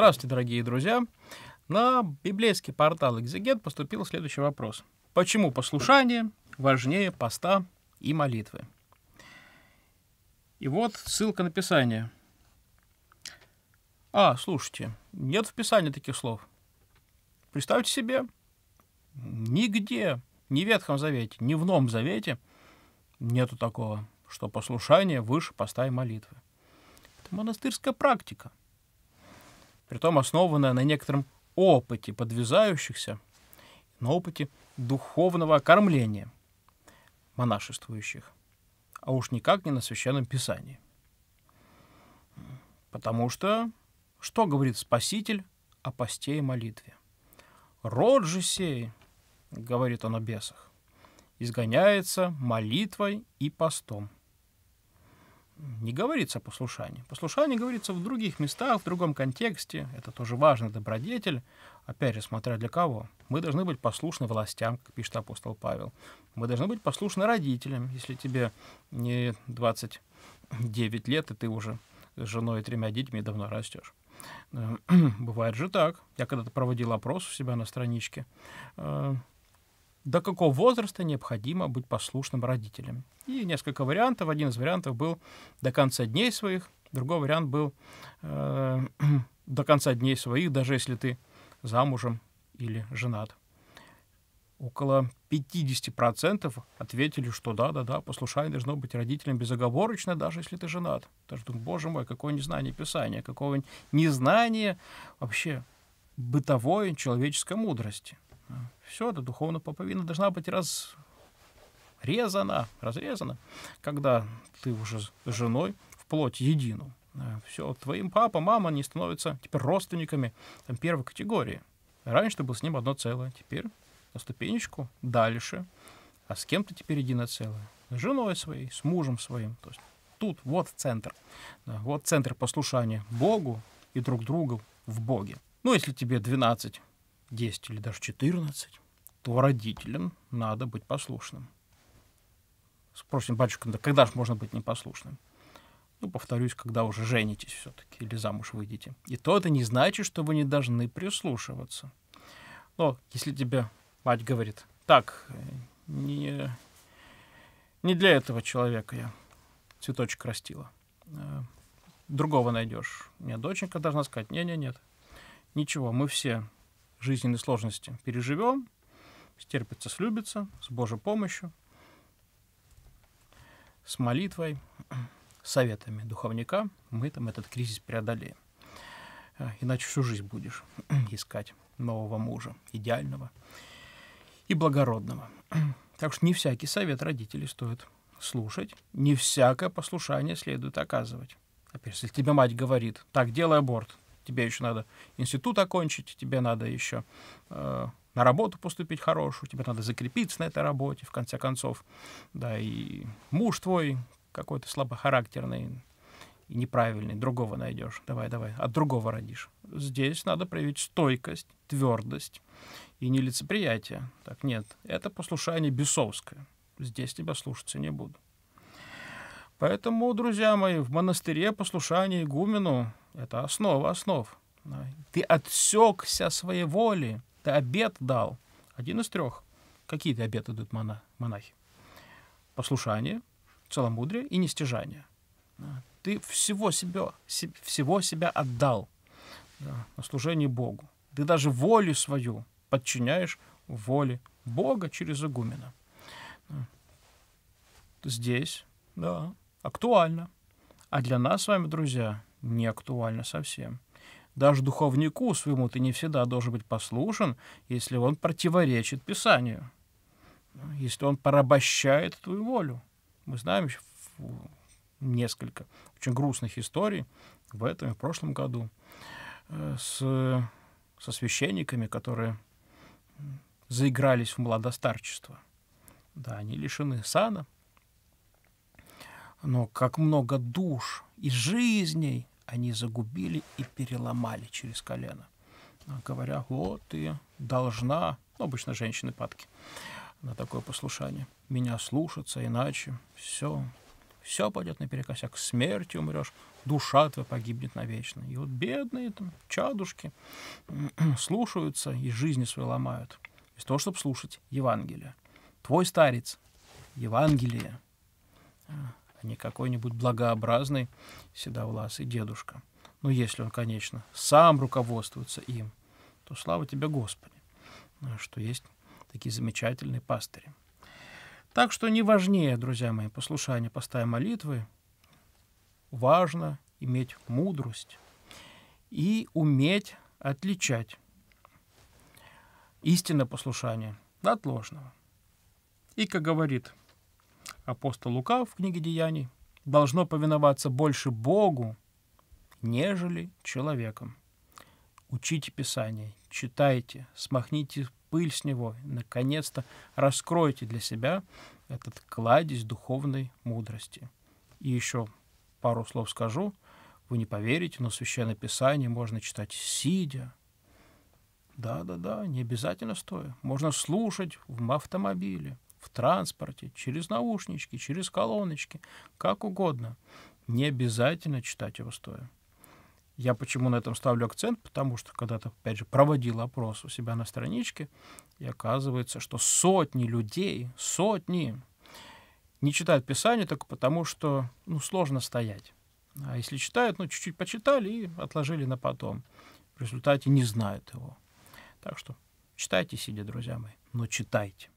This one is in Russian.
Здравствуйте, дорогие друзья! На библейский портал «Экзегет» поступил следующий вопрос. Почему послушание важнее поста и молитвы? И вот ссылка на Писание. А, слушайте, нет в Писании таких слов. Представьте себе, нигде, ни в Ветхом Завете, ни в Новом Завете нету такого, что послушание выше поста и молитвы. Это монастырская практика – притом основанная на некотором опыте подвязающихся, на опыте духовного окормления монашествующих, а уж никак не на Священном Писании. Потому что что говорит Спаситель о посте и молитве? «Род же сей, — говорит он о бесах, — изгоняется молитвой и постом» не говорится о послушании. Послушание говорится в других местах, в другом контексте. Это тоже важно, добродетель. Опять же, смотря для кого. Мы должны быть послушны властям, как пишет апостол Павел. Мы должны быть послушны родителям. Если тебе не 29 лет, и ты уже с женой и тремя детьми давно растешь. Э, бывает же так. Я когда-то проводил опрос у себя на страничке. Э, до какого возраста необходимо быть послушным родителям. И несколько вариантов. Один из вариантов был до конца дней своих, другой вариант был э, до конца дней своих, даже если ты замужем или женат. Около 50% ответили, что да-да-да, послушание должно быть родителям безоговорочно, даже если ты женат. Даже думаю, боже мой, какое незнание Писания, какое незнание вообще бытовой человеческой мудрости – все, это духовно поповина должна быть разрезана, разрезана, когда ты уже с женой в плоть едину. Э, Все, твоим папа, мама, не становятся теперь родственниками там, первой категории. Раньше ты был с ним одно целое, теперь на ступенечку дальше. А с кем ты теперь единое целое? С женой своей, с мужем своим. То есть тут вот центр. Да, вот центр послушания Богу и друг другу в Боге. Ну, если тебе 12, 10 или даже 14, то родителям надо быть послушным. Спросим батюшка, да когда же можно быть непослушным? Ну, повторюсь, когда уже женитесь все-таки или замуж выйдете. И то это не значит, что вы не должны прислушиваться. Но если тебе мать говорит, так, не, не для этого человека я цветочек растила. Э, другого найдешь. Нет, доченька должна сказать, не-не-нет, ничего, мы все жизненные сложности переживем, стерпится, слюбится, с Божьей помощью, с молитвой, советами духовника мы там этот кризис преодолеем. Э, иначе всю жизнь будешь искать нового мужа, идеального и благородного. Так что не всякий совет родителей стоит слушать, не всякое послушание следует оказывать. Опять, если тебе мать говорит, так, делай аборт, тебе еще надо институт окончить, тебе надо еще э, на работу поступить хорошую, тебе надо закрепиться на этой работе, в конце концов, да, и муж твой какой-то слабохарактерный, и неправильный, другого найдешь, давай, давай, от другого родишь. Здесь надо проявить стойкость, твердость и нелицеприятие. Так нет, это послушание бесовское. Здесь тебя слушаться не буду. Поэтому, друзья мои, в монастыре послушание игумену — это основа основ. Ты отсекся своей воли, ты обед дал. Один из трех. Какие ты обеты дают мона, монахи? Послушание, целомудрие и нестяжание. Ты всего себя, всего себя отдал да, на служение Богу. Ты даже волю свою подчиняешь воле Бога через игумена. Здесь, да, актуально. А для нас с вами, друзья, не актуально совсем. Даже духовнику своему ты не всегда должен быть послушен, если он противоречит Писанию, если он порабощает твою волю. Мы знаем еще несколько очень грустных историй в этом и в прошлом году э, с, со священниками, которые заигрались в младостарчество. Да, они лишены сана, но как много душ и жизней они загубили и переломали через колено, а, говоря, вот ты должна, ну, обычно женщины падки на такое послушание, меня слушаться, иначе все, все пойдет наперекосяк, смерти умрешь, душа твоя погибнет навечно. И вот бедные там чадушки слушаются и жизни свои ломают. Из того, чтобы слушать Евангелие. Твой старец, Евангелие. А, а не какой-нибудь благообразный седовласый дедушка. Ну, если он, конечно, сам руководствуется им, то слава тебе, Господи, что есть такие замечательные пастыри. Так что не важнее, друзья мои, послушание поста и молитвы, важно иметь мудрость и уметь отличать истинное послушание от ложного. И, как говорит апостол Лука в книге Деяний, должно повиноваться больше Богу, нежели человеком. Учите Писание, читайте, смахните пыль с него, наконец-то раскройте для себя этот кладезь духовной мудрости. И еще пару слов скажу. Вы не поверите, но Священное Писание можно читать сидя. Да-да-да, не обязательно стоя. Можно слушать в автомобиле – в транспорте, через наушнички, через колоночки, как угодно. Не обязательно читать его стоя. Я почему на этом ставлю акцент? Потому что когда-то, опять же, проводил опрос у себя на страничке, и оказывается, что сотни людей, сотни, не читают Писание только потому, что ну, сложно стоять. А если читают, ну, чуть-чуть почитали и отложили на потом. В результате не знают его. Так что читайте, сидя, друзья мои, но читайте.